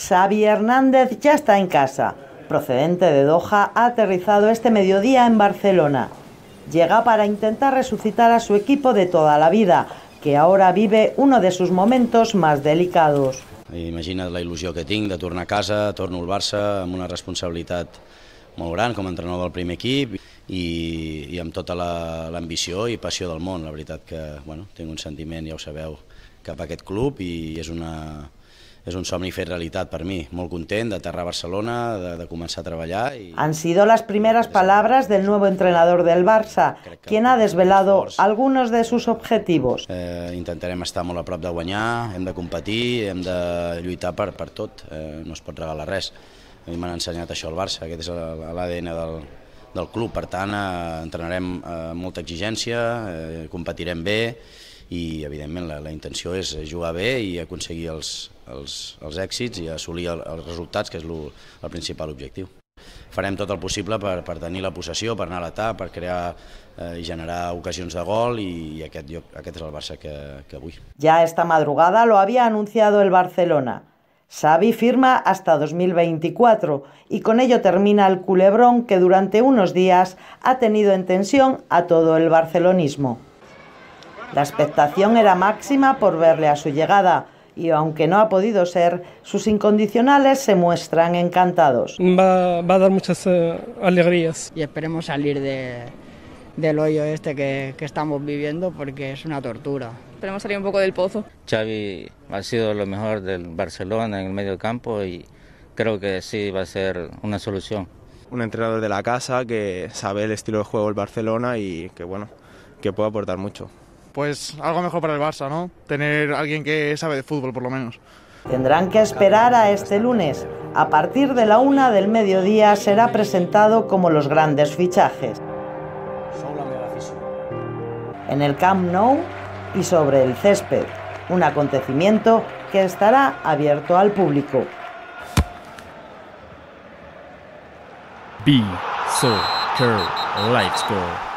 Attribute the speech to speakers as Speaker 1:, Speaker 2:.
Speaker 1: Xavi Hernández ya está en casa. Procedente de Doha, ha aterrizado este mediodía en Barcelona. Llega para intentar resucitar a su equipo de toda la vida, que ahora vive uno de sus momentos más delicados.
Speaker 2: Imagina't la il·lusió que tinc de tornar a casa, torno al Barça amb una responsabilitat molt gran com a entrenador del primer equip i, i amb tota l'ambició la, i passió del món. La veritat que bueno, tinc un sentiment, ja ho sabeu, cap a aquest club i és una, és un somni fet realitat per mi. Molt content d'aterrar a Barcelona, de, de començar a treballar. I...
Speaker 1: Han sido las primeras palabras del nuevo entrenador del Barça, quien ha desvelado algunos de sus objetivos.
Speaker 2: Eh, intentarem estar molt a prop de guanyar, hem de competir, hem de lluitar per, per tot, eh, no es pot regalar res. A mi m'han ensenyat això al Barça, aquest és l'ADN del, del club, per tant eh, entrenarem eh, molta exigència, eh, competirem bé i evidentment la, la intenció és jugar bé i aconseguir els, els, els èxits i assolir el, els resultats, que és lo, el principal objectiu. Farem tot el possible per, per tenir la possessió, per anar a l'atac, per crear eh, i generar ocasions de gol i, i aquest, lloc, aquest és el Barça que, que vull.
Speaker 1: Ja esta madrugada lo había anunciado el Barcelona. Xavi firma hasta 2024 y con ello termina el culebrón que durante unos días ha tenido en tensión a todo el barcelonismo. La expectación era máxima por verle a su llegada y aunque no ha podido ser, sus incondicionales se muestran encantados. Va, a dar muchas eh, alegrías. Y esperemos salir del hoyo este que, estamos viviendo porque es una tortura. Esperemos salir un poco del pozo.
Speaker 2: Xavi ha sido lo mejor del Barcelona en el medio campo y creo que sí va a ser una solución. Un entrenador de la casa que sabe el estilo de juego del Barcelona y que bueno, que puede aportar mucho.
Speaker 1: Pues algo mejor para el Barça, ¿no? Tener alguien que sabe de fútbol, por lo menos. Tendrán que esperar a este lunes. A partir de la una del mediodía será presentado como los grandes fichajes. En el Camp Nou y sobre el césped, un acontecimiento que estará abierto al público. B. Score.